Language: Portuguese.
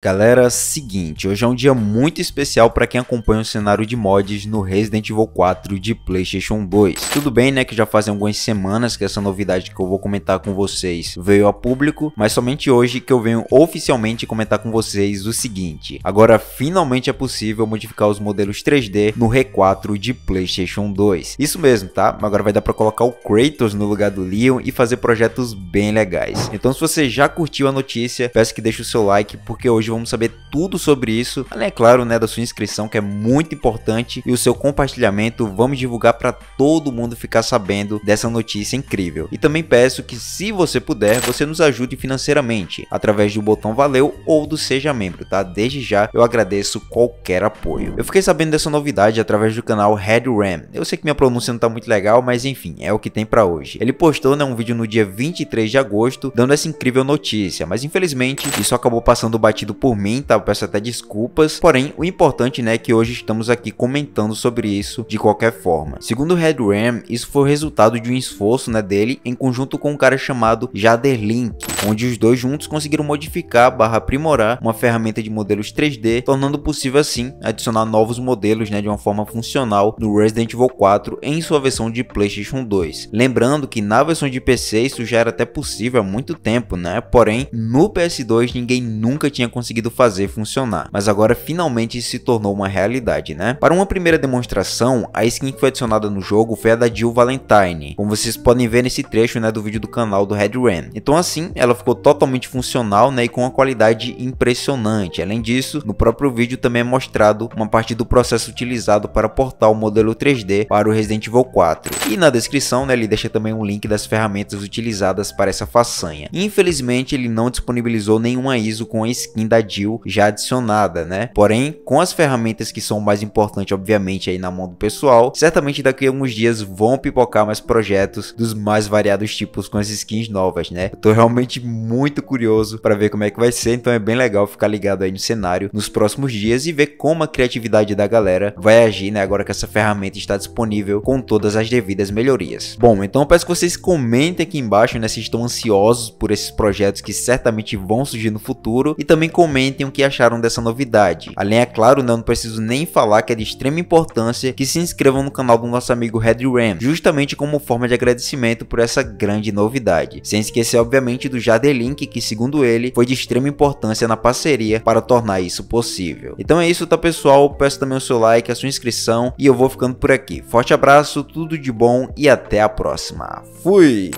Galera, seguinte, hoje é um dia muito especial para quem acompanha o cenário de mods no Resident Evil 4 de Playstation 2. Tudo bem, né, que já fazem algumas semanas que essa novidade que eu vou comentar com vocês veio a público, mas somente hoje que eu venho oficialmente comentar com vocês o seguinte. Agora, finalmente é possível modificar os modelos 3D no R4 de Playstation 2. Isso mesmo, tá? Agora vai dar para colocar o Kratos no lugar do Leon e fazer projetos bem legais. Então, se você já curtiu a notícia, peço que deixe o seu like, porque hoje hoje, vamos saber tudo sobre isso, além, é claro, né, da sua inscrição que é muito importante e o seu compartilhamento, vamos divulgar para todo mundo ficar sabendo dessa notícia incrível. E também peço que se você puder, você nos ajude financeiramente, através do botão valeu ou do seja membro, tá? Desde já eu agradeço qualquer apoio. Eu fiquei sabendo dessa novidade através do canal Red Ram. Eu sei que minha pronúncia não tá muito legal, mas enfim, é o que tem para hoje. Ele postou né, um vídeo no dia 23 de agosto dando essa incrível notícia, mas infelizmente isso acabou passando batido por mim, tá? Eu peço até desculpas. Porém, o importante, né, é que hoje estamos aqui comentando sobre isso de qualquer forma. Segundo o Red Ram, isso foi resultado de um esforço, né, dele em conjunto com um cara chamado Jader Link, onde os dois juntos conseguiram modificar barra aprimorar uma ferramenta de modelos 3D, tornando possível assim adicionar novos modelos né, de uma forma funcional no Resident Evil 4 em sua versão de PlayStation 2. Lembrando que na versão de PC isso já era até possível há muito tempo, né? Porém, no PS2 ninguém nunca tinha conseguido fazer funcionar, mas agora finalmente se tornou uma realidade, né? Para uma primeira demonstração, a skin que foi adicionada no jogo foi a da Jill Valentine, como vocês podem ver nesse trecho né, do vídeo do canal do Red Ren. Então assim, ela ela ficou totalmente funcional né, e com uma qualidade impressionante. Além disso, no próprio vídeo também é mostrado uma parte do processo utilizado para portar o modelo 3D para o Resident Evil 4. E na descrição né, ele deixa também um link das ferramentas utilizadas para essa façanha. Infelizmente ele não disponibilizou nenhuma ISO com a skin da Jill já adicionada, né? Porém, com as ferramentas que são mais importantes obviamente aí na mão do pessoal, certamente daqui a alguns dias vão pipocar mais projetos dos mais variados tipos com as skins novas, né? Eu tô realmente realmente muito curioso para ver como é que vai ser, então é bem legal ficar ligado aí no cenário nos próximos dias e ver como a criatividade da galera vai agir, né, agora que essa ferramenta está disponível com todas as devidas melhorias. Bom, então eu peço que vocês comentem aqui embaixo, né, se estão ansiosos por esses projetos que certamente vão surgir no futuro e também comentem o que acharam dessa novidade. Além, é claro, né, não preciso nem falar que é de extrema importância que se inscrevam no canal do nosso amigo Red Ram, justamente como forma de agradecimento por essa grande novidade. Sem esquecer, obviamente, do link que segundo ele, foi de extrema importância na parceria para tornar isso possível. Então é isso, tá pessoal? Peço também o seu like, a sua inscrição e eu vou ficando por aqui. Forte abraço, tudo de bom e até a próxima. Fui!